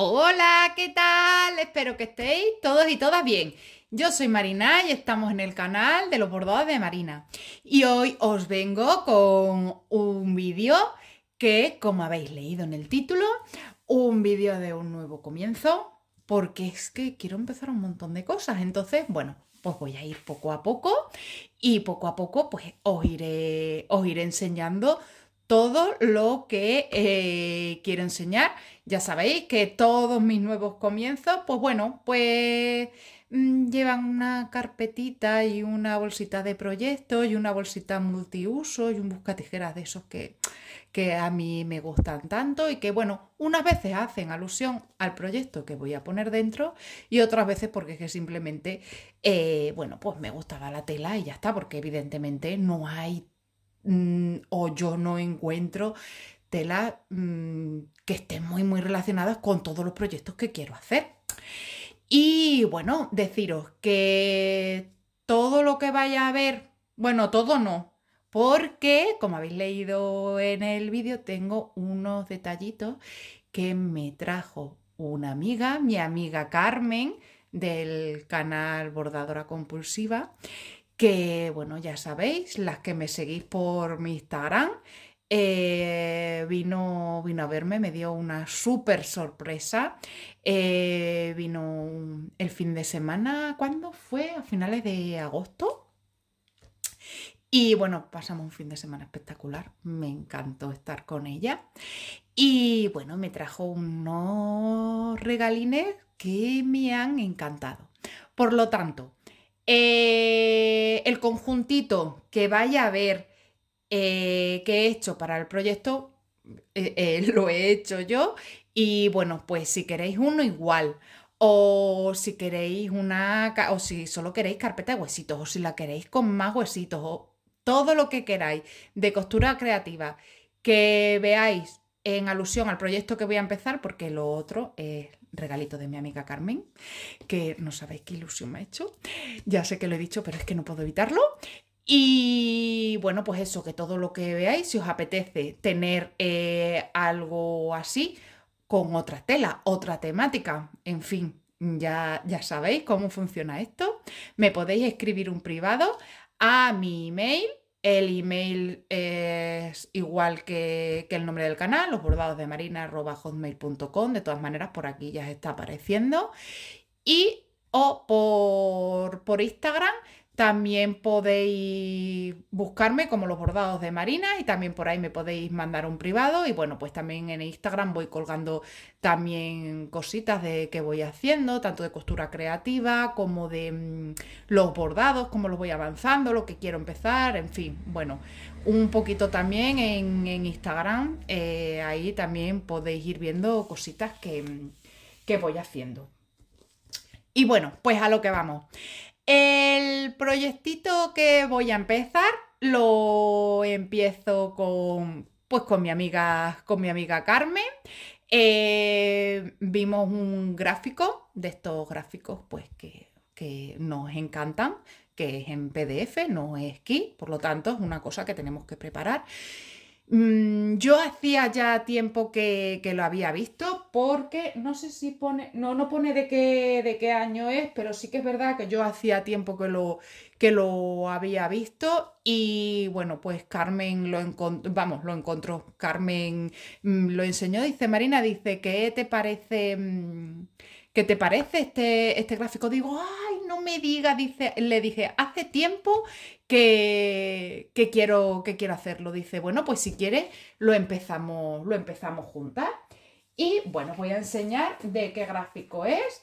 Hola, ¿qué tal? Espero que estéis todos y todas bien. Yo soy Marina y estamos en el canal de los bordados de Marina. Y hoy os vengo con un vídeo que, como habéis leído en el título, un vídeo de un nuevo comienzo, porque es que quiero empezar un montón de cosas. Entonces, bueno, pues voy a ir poco a poco y poco a poco pues os iré, os iré enseñando todo lo que eh, quiero enseñar ya sabéis que todos mis nuevos comienzos, pues bueno, pues mm, llevan una carpetita y una bolsita de proyectos y una bolsita multiuso y un buscatijeras de esos que, que a mí me gustan tanto y que, bueno, unas veces hacen alusión al proyecto que voy a poner dentro y otras veces porque es que simplemente, eh, bueno, pues me gustaba la tela y ya está, porque evidentemente no hay mm, o yo no encuentro telas mm, que estén muy, muy relacionadas con todos los proyectos que quiero hacer. Y bueno, deciros que todo lo que vaya a ver, bueno, todo no, porque como habéis leído en el vídeo, tengo unos detallitos que me trajo una amiga, mi amiga Carmen, del canal Bordadora Compulsiva, que bueno, ya sabéis, las que me seguís por mi Instagram, eh, vino, vino a verme, me dio una súper sorpresa. Eh, vino el fin de semana, ¿cuándo fue? A finales de agosto. Y bueno, pasamos un fin de semana espectacular, me encantó estar con ella. Y bueno, me trajo unos regalines que me han encantado. Por lo tanto, eh, el conjuntito que vaya a ver eh, que he hecho para el proyecto eh, eh, lo he hecho yo y bueno, pues si queréis uno igual. O si queréis una, o si solo queréis carpeta de huesitos, o si la queréis con más huesitos, o todo lo que queráis de costura creativa que veáis en alusión al proyecto que voy a empezar, porque lo otro es regalito de mi amiga Carmen, que no sabéis qué ilusión me ha hecho. Ya sé que lo he dicho, pero es que no puedo evitarlo. Y bueno, pues eso, que todo lo que veáis, si os apetece tener eh, algo así con otra tela, otra temática, en fin, ya, ya sabéis cómo funciona esto. Me podéis escribir un privado a mi email. El email es igual que, el nombre del canal, los bordados De todas maneras, por aquí ya está apareciendo. Y o por, por Instagram también podéis buscarme como los bordados de Marina y también por ahí me podéis mandar un privado y bueno, pues también en Instagram voy colgando también cositas de que voy haciendo, tanto de costura creativa como de mm, los bordados, cómo los voy avanzando, lo que quiero empezar, en fin, bueno, un poquito también en, Instagram, eh, ahí también podéis ir viendo cositas que, mm, que voy haciendo. Y bueno, pues a lo que vamos. El proyectito que voy a empezar lo empiezo con, pues, con mi amiga, con mi amiga Carmen. Eh, vimos un gráfico de estos gráficos, pues, que, que nos encantan, que es en PDF, no es key, por lo tanto es una cosa que tenemos que preparar. Mm, yo hacía ya tiempo que, lo había visto porque no sé si pone, no, no pone de qué, de qué año es, pero sí que es verdad que yo hacía tiempo que lo, que lo había visto y bueno, pues Carmen lo encontró, vamos, lo encontró, Carmen mm, lo enseñó, dice Marina, dice, ¿qué te parece? Mm, ¿qué te parece este, este gráfico? Digo, ay, no me diga, dice, le dije, hace tiempo que, que, quiero, que quiero hacerlo. Dice, bueno, pues si quieres, lo empezamos, lo empezamos juntas. Y bueno, voy a enseñar de qué gráfico es.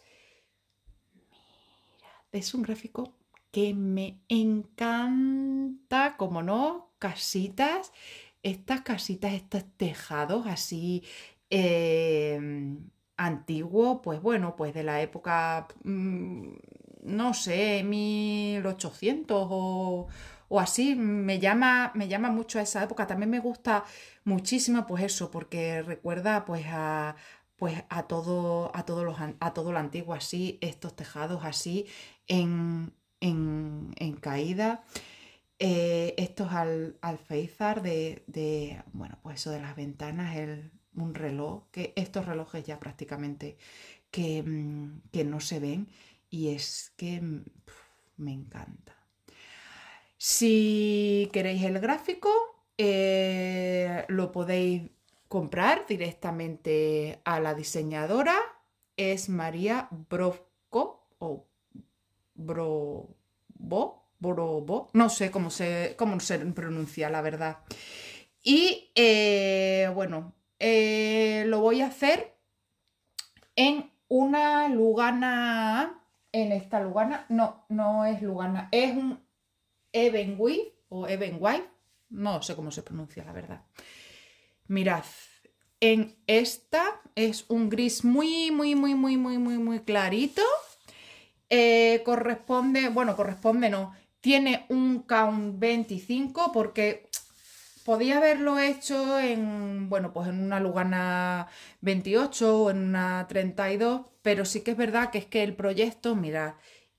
Mira, es un gráfico que me encanta, como no, casitas, estas casitas, estos tejados así. Eh, antiguo, pues bueno, pues de la época, mm, no sé, 1800 o, o así, me llama, me llama mucho a esa época. También me gusta muchísimo, pues eso, porque recuerda pues a pues a todo, a todos los, a todo lo antiguo así, estos tejados así, en, en, caída. Eh, estos al, alféizar de, de, bueno, pues eso de las ventanas, el, un reloj, que estos relojes ya prácticamente que, mm, no se ven y es que mm, me encanta. Si queréis el gráfico, eh, lo podéis comprar directamente a la diseñadora. Es María Brovko o Bro... no sé cómo se, cómo se pronuncia, la verdad. Y eh, bueno, eh, lo voy a hacer en una Lugana, en esta Lugana, no, no es Lugana, es un Ebenwif o Ebenwife, no sé cómo se pronuncia la verdad. Mirad, en esta es un gris muy, muy, muy, muy, muy, muy, muy clarito. Eh, corresponde, bueno, corresponde no, tiene un count 25 porque Podía haberlo hecho en, bueno, pues en una Lugana 28 o en una 32, pero sí que es verdad que es que el proyecto, mirad,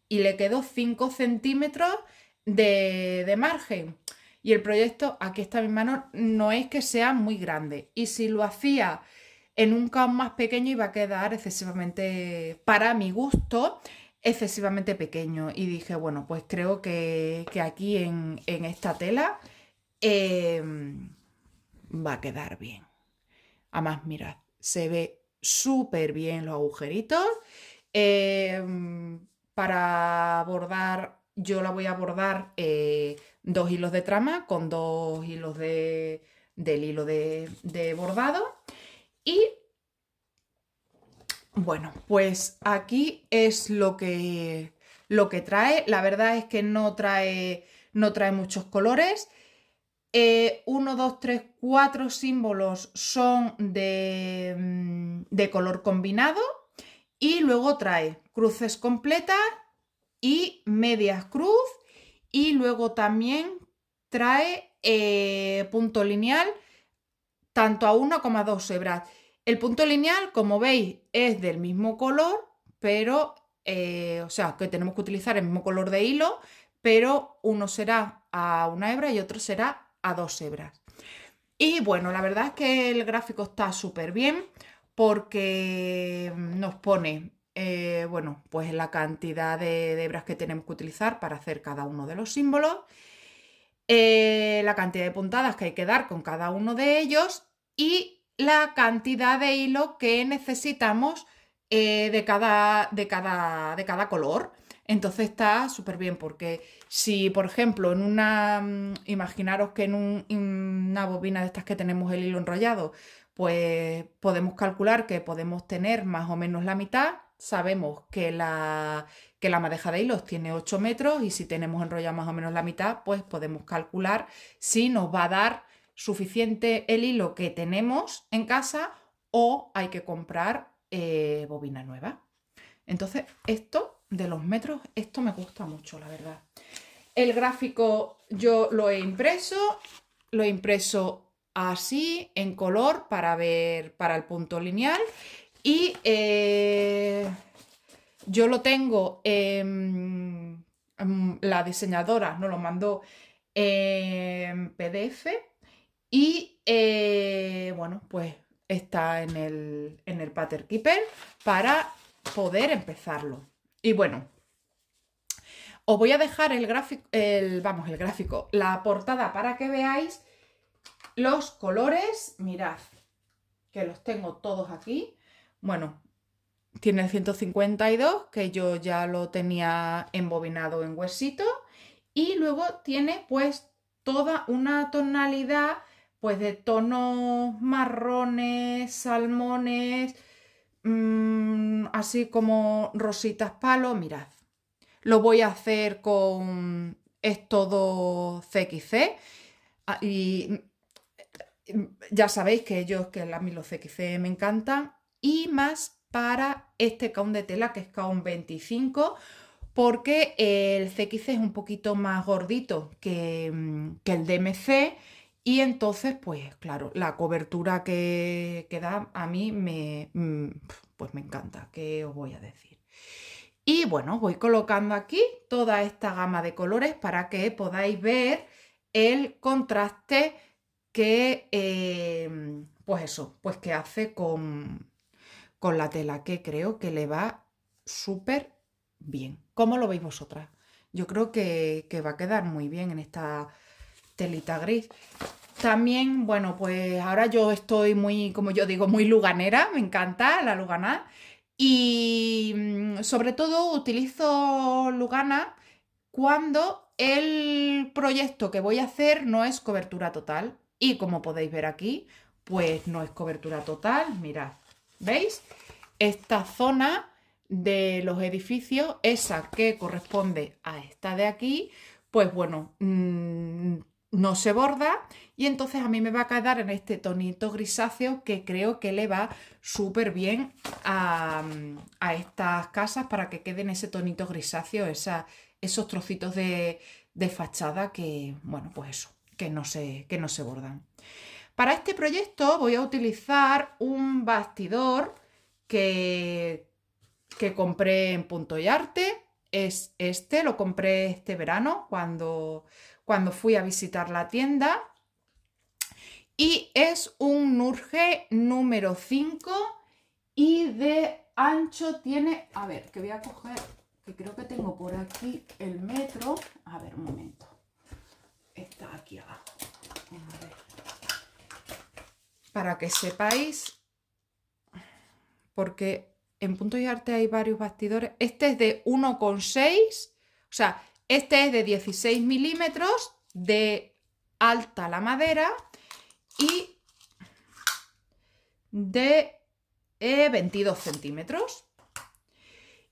y le quedó 5 centímetros de, margen. Y el proyecto, aquí está mi mano, no es que sea muy grande. Y si lo hacía en un caos más pequeño iba a quedar excesivamente, para mi gusto, excesivamente pequeño. Y dije, bueno, pues creo que, aquí en, en esta tela Em, va a quedar bien. Además, mirad, se ve súper bien los agujeritos. Em, para bordar, yo la voy a bordar eh, dos hilos de trama con dos hilos del hilo de, de bordado. Y bueno, pues aquí es lo que, lo que trae. La verdad es que no trae, no trae muchos colores. 1, eh, uno, dos, tres, cuatro símbolos son de, mm, color combinado y luego trae cruces completas y medias cruz y luego también trae eh, punto lineal tanto a como a dos hebras. El punto lineal, como veis, es del mismo color, pero, eh, o sea, que tenemos que utilizar el mismo color de hilo, pero uno será a una hebra y otro será dos hebras. Y bueno, la verdad es que el gráfico está súper bien porque nos pone, eh, bueno, pues la cantidad de, hebras que tenemos que utilizar para hacer cada uno de los símbolos, eh, la cantidad de puntadas que hay que dar con cada uno de ellos y la cantidad de hilo que necesitamos eh, de, cada, de, cada, de cada color. Entonces está súper bien, porque si, por ejemplo, en una. Mm, imaginaros que en, una bobina de estas que tenemos el hilo enrollado, pues podemos calcular que podemos tener más o menos la mitad. Sabemos que la, que la madeja de hilos tiene 8 metros y si tenemos enrollado más o menos la mitad, pues podemos calcular si nos va a dar suficiente el hilo que tenemos en casa o hay que comprar eh, bobina nueva. Entonces, esto de los metros, esto me gusta mucho, la verdad. El gráfico yo lo he impreso, lo he impreso así, en color, para ver, para el punto lineal. Y eh, yo lo tengo, la diseñadora nos lo mandó en PDF. Y eh, bueno, pues está en el, en el Pattern Keeper para poder empezarlo. Y bueno, os voy a dejar el gráfico, vamos, el gráfico, la portada para que veáis los colores. Mirad, que los tengo todos aquí. Bueno, tiene el 152, que yo ya lo tenía embobinado en huesito. Y luego tiene pues toda una tonalidad pues de tonos marrones, salmones, Mm, así como rositas palo, mirad. Lo voy a hacer con esto dos CXC ah, y mm, ya sabéis que ellos que a mí los CXC me encantan y más para este caón de tela que es caón 25 porque el CXC es un poquito más gordito que, mm, que el DMC y entonces, pues claro, la cobertura que, que da a mí me, mm, pues me encanta, ¿qué os voy a decir? Y bueno, voy colocando aquí toda esta gama de colores para que podáis ver el contraste que, eh, pues eso, pues que hace con, la tela, que creo que le va súper bien. ¿Cómo lo veis vosotras? Yo creo que va a quedar muy bien en esta telita gris. También, bueno, pues ahora yo estoy muy, como yo digo, muy luganera, me encanta la lugana. Y mm, sobre todo utilizo lugana cuando el proyecto que voy a hacer no es cobertura total. Y como podéis ver aquí, pues no es cobertura total. Mirad, ¿veis? Esta zona de los edificios, esa que corresponde a esta de aquí, pues bueno, mm, no se borda y entonces a mí me va a quedar en este tonito grisáceo que creo que le va súper bien a, estas casas para que queden ese tonito grisáceo, esos trocitos de, fachada que, bueno, pues eso, que no, se, que no se bordan. Para este proyecto voy a utilizar un bastidor que, que compré en Punto y Arte, es este, lo compré este verano cuando cuando fui a visitar la tienda. Y es un Nurge número 5 y de ancho tiene... A ver, que voy a coger, que creo que tengo por aquí el metro. A ver, un momento. Está aquí abajo. Para que sepáis, porque en Punto y Arte hay varios bastidores. Este es de 1,6. O sea, este es de 16 milímetros, de alta la madera y de 22 eh, centímetros.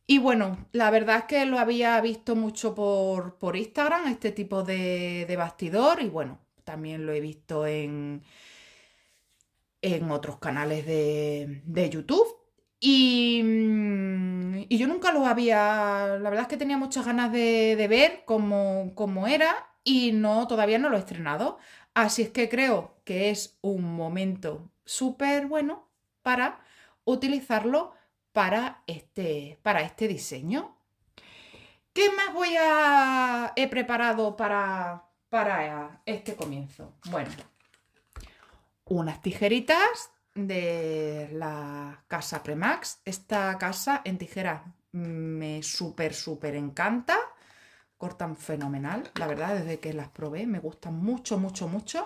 Y bueno, la verdad es que lo había visto mucho por, Instagram, este tipo de, de, bastidor, y bueno, también lo he visto en, en otros canales de, de YouTube. Mm, y, yo nunca lo había, la verdad es que tenía muchas ganas de, ver cómo, era y no, todavía no lo he estrenado. Así es que creo que es un momento súper bueno para utilizarlo para este, para este diseño. ¿Qué más voy a, he preparado para, para este comienzo? Bueno, unas tijeritas de la casa Premax. Esta casa en tijera me súper, súper encanta. Cortan fenomenal, la verdad, desde que las probé me gustan mucho, mucho, mucho.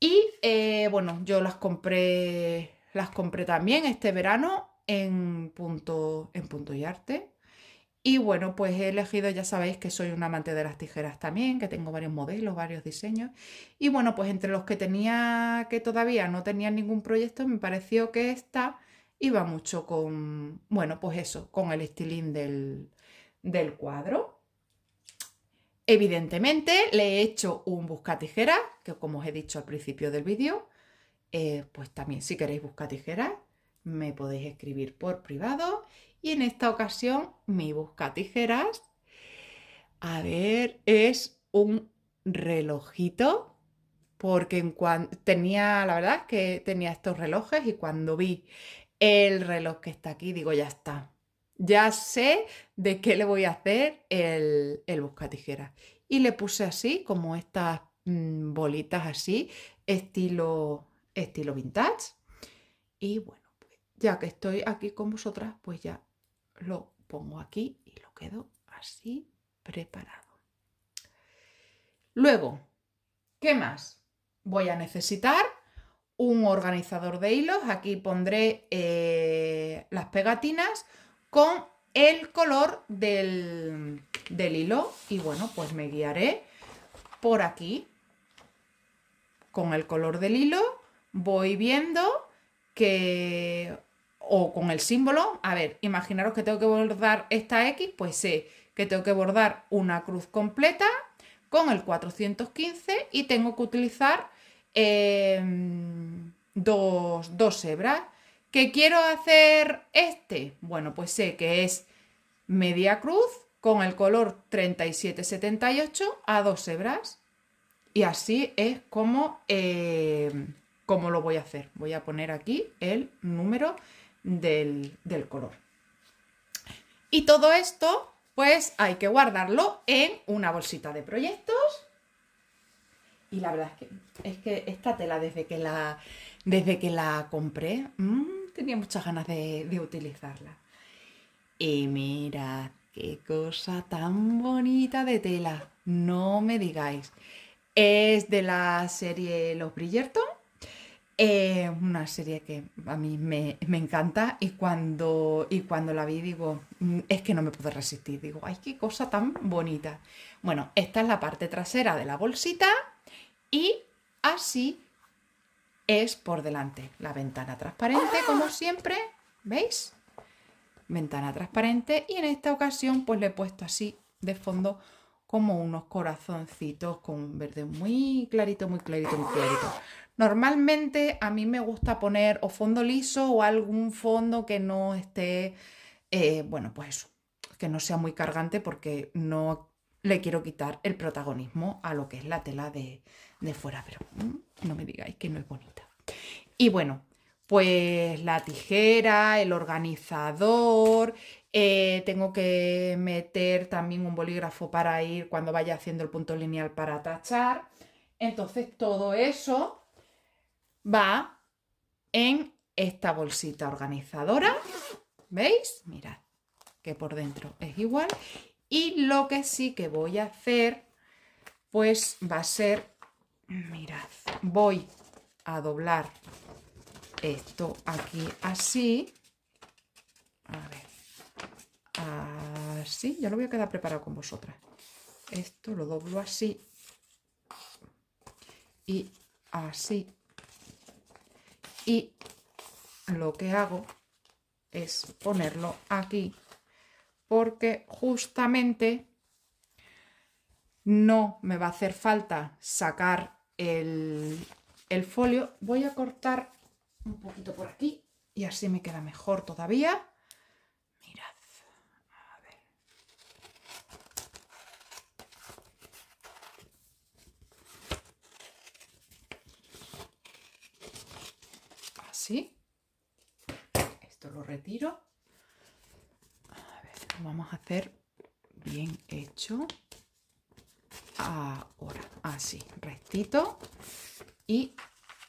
Y eh, bueno, yo las compré, las compré también este verano en Punto, en punto y Arte. Y bueno, pues he elegido, ya sabéis que soy un amante de las tijeras también, que tengo varios modelos, varios diseños. Y bueno, pues entre los que tenía, que todavía no tenía ningún proyecto, me pareció que esta iba mucho con, bueno, pues eso, con el estilín del, cuadro. Evidentemente le he hecho un busca tijeras, que como os he dicho al principio del vídeo, eh, pues también si queréis tijeras, me podéis escribir por privado y en esta ocasión mi busca tijeras, a ver, es un relojito, porque tenía, la verdad es que tenía estos relojes y cuando vi el reloj que está aquí, digo, ya está. Ya sé de qué le voy a hacer el, el tijeras. Y le puse así, como estas mm, bolitas así, estilo, estilo vintage. Y bueno, pues, ya que estoy aquí con vosotras, pues ya lo pongo aquí y lo quedo así preparado. Luego, ¿qué más? Voy a necesitar un organizador de hilos. Aquí pondré eh, las pegatinas con el color del, del hilo. Y bueno, pues me guiaré por aquí con el color del hilo. Voy viendo que o con el símbolo. A ver, imaginaros que tengo que bordar esta X, pues sé que tengo que bordar una cruz completa con el 415 y tengo que utilizar em, dos, hebras. ¿Qué quiero hacer este? Bueno, pues sé que es media cruz con el color 3778 a dos hebras. Y así es como, em, como lo voy a hacer. Voy a poner aquí el número del, color. Y todo esto, pues hay que guardarlo en una bolsita de proyectos. Y la verdad es que, es que esta tela desde que la, desde que la compré, mm, tenía muchas ganas de, utilizarla. Y mira qué cosa tan bonita de tela, no me digáis. Es de la serie Los Brillerton es eh, una serie que a mí me, encanta y cuando, y cuando la vi digo, mm, es que no me puedo resistir, digo, ay, qué cosa tan bonita. Bueno, esta es la parte trasera de la bolsita y así es por delante. La ventana transparente, ¡Ah! como siempre, ¿veis? Ventana transparente y en esta ocasión pues le he puesto así de fondo como unos corazoncitos con un verde muy clarito, muy clarito, muy clarito. Normalmente a mí me gusta poner o fondo liso o algún fondo que no esté, eh, bueno, pues eso, que no sea muy cargante porque no le quiero quitar el protagonismo a lo que es la tela de, de fuera, pero mm, no me digáis que no es bonita. Y bueno, pues la tijera, el organizador, eh, tengo que meter también un bolígrafo para ir cuando vaya haciendo el punto lineal para tachar. Entonces todo eso va en esta bolsita organizadora. ¿Veis? Mirad que por dentro es igual. Y lo que sí que voy a hacer, pues va a ser, mirad, voy a doblar esto aquí así. A ver, Así, ya lo voy a quedar preparado con vosotras. Esto lo doblo así. Y así. Y lo que hago es ponerlo aquí. Porque justamente no me va a hacer falta sacar el, el folio. Voy a cortar un poquito por aquí y así me queda mejor todavía. retiro. vamos a hacer bien hecho. Ahora, así, rectito. Y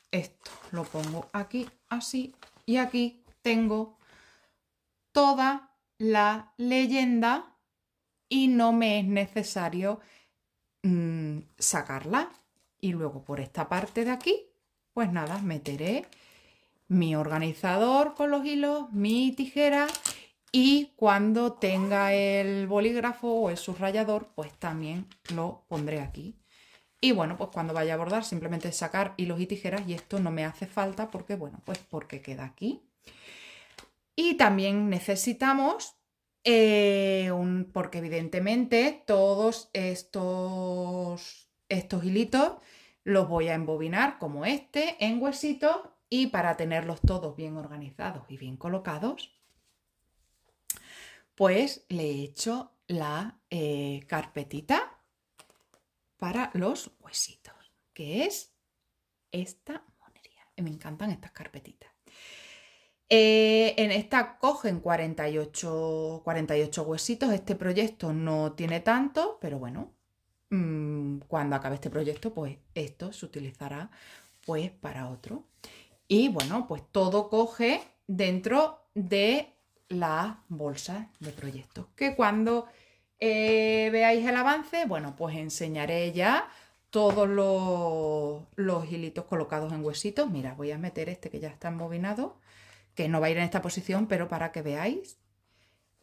esto lo pongo aquí, así. Y aquí tengo toda la leyenda y no me es necesario mm, sacarla. Y luego por esta parte de aquí, pues nada, meteré mi organizador con los hilos, mi tijera y cuando tenga el bolígrafo o el subrayador, pues también lo pondré aquí. Y bueno, pues cuando vaya a bordar simplemente sacar hilos y tijeras y esto no me hace falta porque, bueno, pues porque queda aquí. Y también necesitamos, eh, un, porque evidentemente todos estos, estos hilitos los voy a embobinar como este en huesitos y para tenerlos todos bien organizados y bien colocados, pues le he hecho la eh, carpetita para los huesitos, que es esta monería. Me encantan estas carpetitas. Eh, en esta cogen 48, 48 huesitos. Este proyecto no tiene tanto, pero bueno, mm, cuando acabe este proyecto, pues esto se utilizará pues para otro. Y bueno, pues todo coge dentro de la bolsa de proyectos. Que cuando eh, veáis el avance, bueno, pues enseñaré ya todos los, los, hilitos colocados en huesitos. Mira, voy a meter este que ya está embobinado, que no va a ir en esta posición, pero para que veáis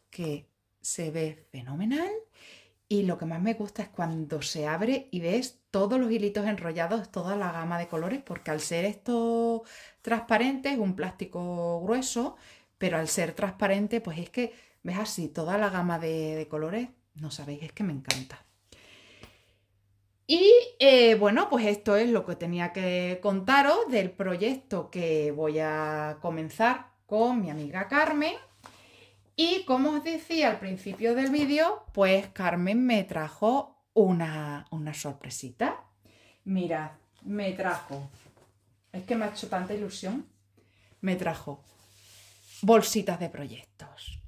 que se ve fenomenal. Y lo que más me gusta es cuando se abre y ves todos los hilitos enrollados, toda la gama de colores, porque al ser esto transparente, es un plástico grueso, pero al ser transparente, pues es que ves así toda la gama de, colores, no sabéis, es que me encanta. Y eh, bueno, pues esto es lo que tenía que contaros del proyecto que voy a comenzar con mi amiga Carmen y como os decía al principio del vídeo, pues Carmen me trajo una, sorpresita. Mirad, me trajo, es que me ha hecho tanta ilusión, me trajo bolsitas de proyectos.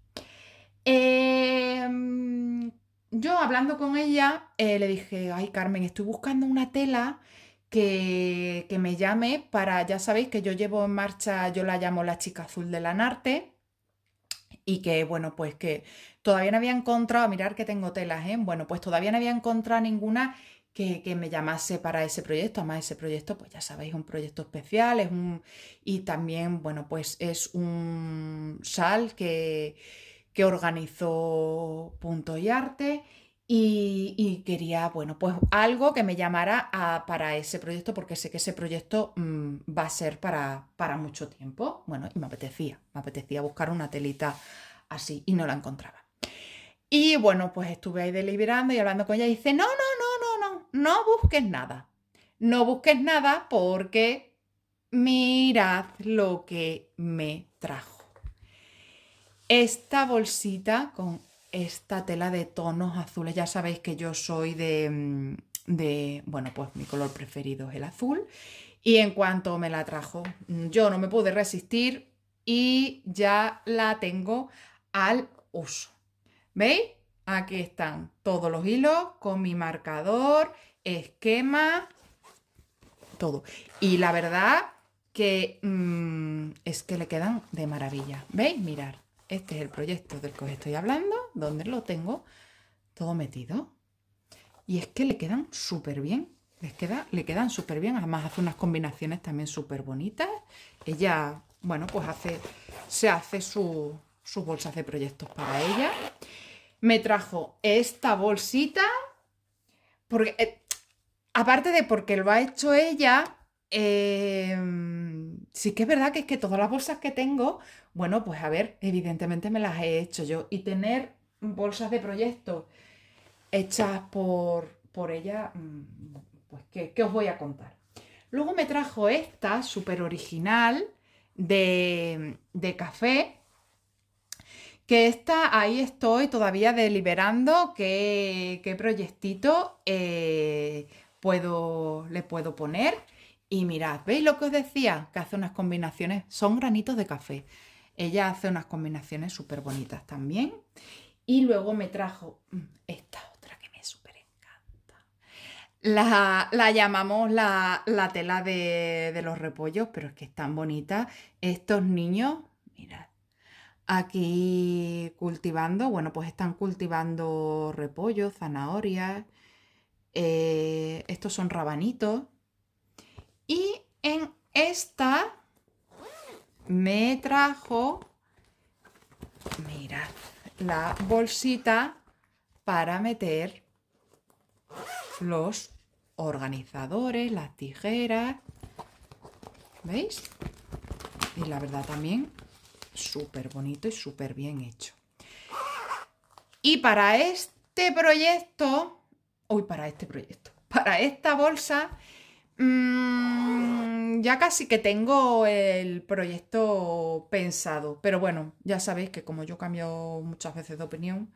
Em, yo hablando con ella, eh, le dije, ay Carmen, estoy buscando una tela que, que me llame para, ya sabéis que yo llevo en marcha, yo la llamo la chica azul de la Narte y que, bueno, pues que todavía no había encontrado, mirar que tengo telas, ¿eh? Bueno, pues todavía no había encontrado ninguna que, que, me llamase para ese proyecto. Además, ese proyecto, pues ya sabéis, es un proyecto especial, es un. Y también, bueno, pues es un sal que, que organizó Punto y Arte. Y, quería, bueno, pues algo que me llamara para ese proyecto, porque sé que ese proyecto mm, va a ser para, para mucho tiempo. Bueno, y me apetecía, me apetecía buscar una telita así y no la encontraba. Y bueno, pues estuve ahí deliberando y hablando con ella y dice, no, no, no, no, no, no busques nada. No busques nada porque mirad lo que me trajo. Esta bolsita con esta tela de tonos azules. Ya sabéis que yo soy mm, de, bueno, pues mi color preferido es el azul. Y en cuanto me la trajo, mm, yo no me pude resistir y ya la tengo al uso. ¿Veis? Aquí están todos los hilos con mi marcador, esquema, todo. Y la verdad que mm, es que le quedan de maravilla. ¿Veis? Mirar, este es el proyecto del que os estoy hablando donde lo tengo todo metido. Y es que le quedan súper bien. Les queda, le quedan súper bien. Además hace unas combinaciones también súper bonitas. Ella, bueno, pues hace, se hace su, sus bolsas de proyectos para ella. Me trajo esta bolsita. Porque, eh, aparte de porque lo ha hecho ella, em, sí que es verdad que es que todas las bolsas que tengo, bueno, pues a ver, evidentemente me las he hecho yo. Y tener bolsas de proyectos hechas por, por ella, mm, pues ¿qué, os voy a contar? Luego me trajo esta súper original de, café, que esta, ahí estoy todavía deliberando qué, proyectito eh, puedo, le puedo poner. Y mirad, ¿veis lo que os decía? Que hace unas combinaciones, son granitos de café. Ella hace unas combinaciones súper bonitas también. Y luego me trajo mm, esta otra que me súper encanta. La, llamamos la, tela de, los repollos, pero es que es tan bonita. Estos niños, mirad, aquí cultivando, bueno, pues están cultivando repollos, zanahorias. Eh, estos son rabanitos. Y en esta me trajo la bolsita para meter los organizadores, las tijeras. ¿Veis? Y la verdad también súper bonito y súper bien hecho. Y para este proyecto, uy, para este proyecto, para esta bolsa Mm, ya casi que tengo el proyecto pensado, pero bueno, ya sabéis que como yo cambio muchas veces de opinión,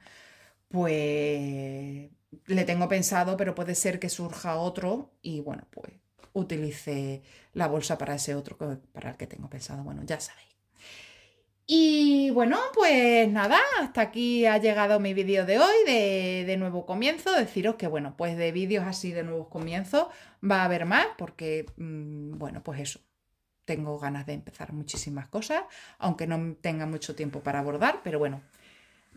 pues le tengo pensado, pero puede ser que surja otro y bueno, pues utilice la bolsa para ese otro, para el que tengo pensado. Bueno, ya sabéis bueno, pues nada, hasta aquí ha llegado mi vídeo de hoy de, nuevo comienzo. Deciros que, bueno, pues de vídeos así de nuevos comienzos va a haber más porque, mm, bueno, pues eso. Tengo ganas de empezar muchísimas cosas, aunque no tenga mucho tiempo para abordar, pero bueno,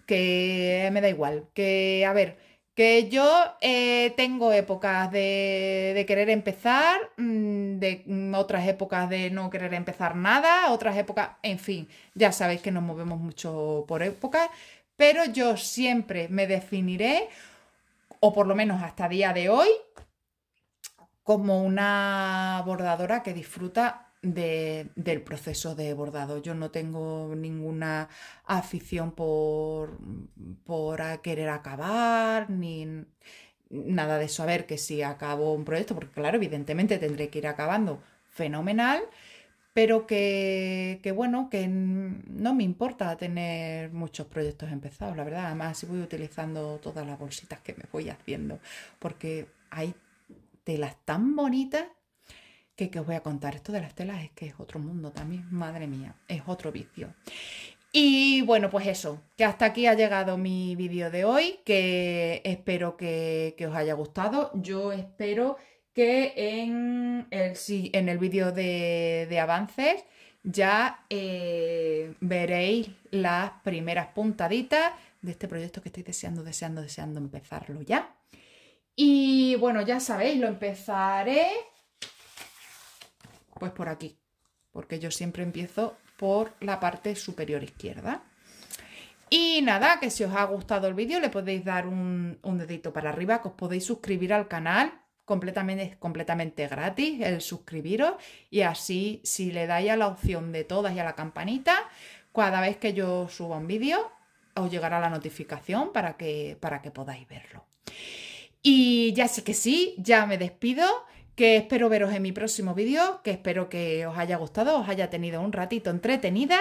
que me da igual. Que, a ver, que yo eh, tengo épocas de, querer empezar, mm, de mm, otras épocas de no querer empezar nada, otras épocas, en fin, ya sabéis que nos movemos mucho por épocas, pero yo siempre me definiré, o por lo menos hasta día de hoy, como una bordadora que disfruta de, del proceso de bordado. Yo no tengo ninguna afición por, por querer acabar, ni nada de eso. A ver, que si acabo un proyecto, porque claro, evidentemente tendré que ir acabando, fenomenal, pero que, que bueno, que no me importa tener muchos proyectos empezados, la verdad. Además, voy utilizando todas las bolsitas que me voy haciendo, porque hay telas tan bonitas que, os voy a contar. Esto de las telas es que es otro mundo también, madre mía, es otro vicio. Y bueno, pues eso, que hasta aquí ha llegado mi vídeo de hoy, que espero que, os haya gustado. Yo espero que en el, en el vídeo de, avances ya eh, veréis las primeras puntaditas de este proyecto que estoy deseando, deseando, deseando empezarlo ya. Y bueno, ya sabéis, lo empezaré pues por aquí, porque yo siempre empiezo por la parte superior izquierda. Y nada, que si os ha gustado el vídeo le podéis dar un, dedito para arriba, que os podéis suscribir al canal, completamente, completamente gratis el suscribiros y así si le dais a la opción de todas y a la campanita, cada vez que yo suba un vídeo os llegará la notificación para que, para que podáis verlo. Y ya sí que sí, ya me despido que espero veros en mi próximo vídeo, que espero que os haya gustado, os haya tenido un ratito entretenida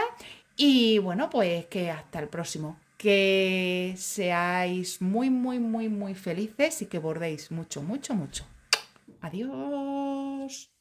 y bueno, pues que hasta el próximo. Que seáis muy, muy, muy, muy felices y que bordéis mucho, mucho, mucho. Adiós.